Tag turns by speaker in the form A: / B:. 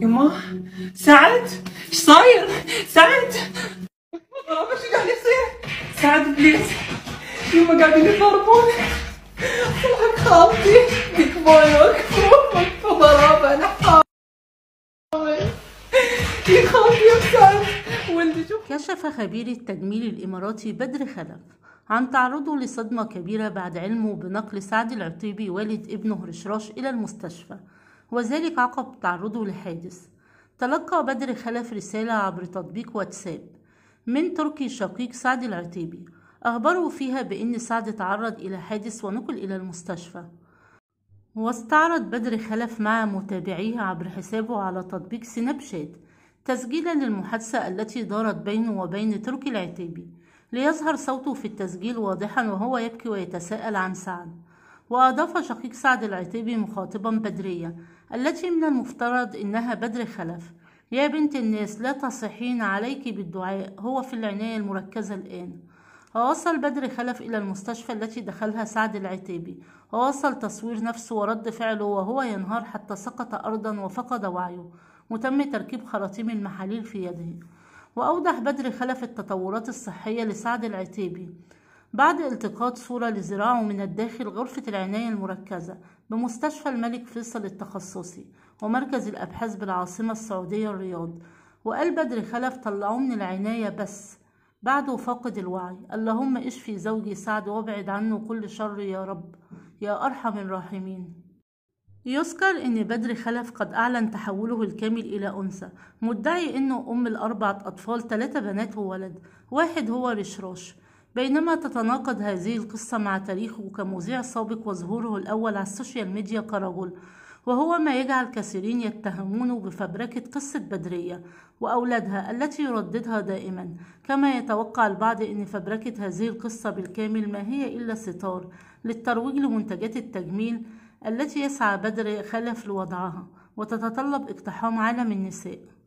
A: يما سعد ايش صاير سعد رابط شو قاعد يصير سعد بليز يما قاعدين يضربون صلحك خالتي ديك بويك وضرب انا حاول يخاف يبتعد ولدي كشف خبير التجميل الاماراتي بدر خلف عن تعرضه لصدمة كبيرة بعد علمه بنقل سعد العطيبي والد ابنه رشراش إلى المستشفى وذلك عقب تعرضه لحادث تلقى بدر خلف رسالة عبر تطبيق واتساب من تركي شقيق سعد العتيبي أخبره فيها بأن سعد تعرض إلى حادث ونقل إلى المستشفى واستعرض بدر خلف مع متابعيه عبر حسابه على تطبيق سناب شات تسجيلا للمحادثة التي دارت بينه وبين تركي العتيبي ليظهر صوته في التسجيل واضحا وهو يبكي ويتساءل عن سعد وأضاف شقيق سعد العتيبي مخاطبا بدرية التي من المفترض إنها بدر خلف يا بنت الناس لا تصحين عليك بالدعاء هو في العناية المركزة الآن ووصل بدر خلف إلى المستشفى التي دخلها سعد العتيبي ووصل تصوير نفسه ورد فعله وهو ينهار حتى سقط أرضا وفقد وعيه وتم تركيب خراطيم المحاليل في يده وأوضح بدر خلف التطورات الصحية لسعد العتيبي بعد التقاط صورة لذراعه من الداخل غرفة العناية المركزة بمستشفى الملك فيصل التخصصي ومركز الأبحاث بالعاصمة السعودية الرياض وقال بدر خلف طلعوه من العناية بس بعده فاقد الوعي اللهم اشفي زوجي سعد وابعد عنه كل شر يا رب يا أرحم الراحمين يذكر أن بدر خلف قد أعلن تحوله الكامل إلى أنثى مدعي أنه أم الأربعة أطفال ثلاثة بنات وولد واحد هو رشراش بينما تتناقض هذه القصة مع تاريخه كمذيع سابق وظهوره الأول على السوشيال ميديا كرجل وهو ما يجعل كثيرين يتهمونه بفبركة قصة بدرية وأولادها التي يرددها دائما كما يتوقع البعض أن فبركة هذه القصة بالكامل ما هي إلا ستار للترويج لمنتجات التجميل التي يسعى بدر خلف لوضعها وتتطلب اقتحام عالم النساء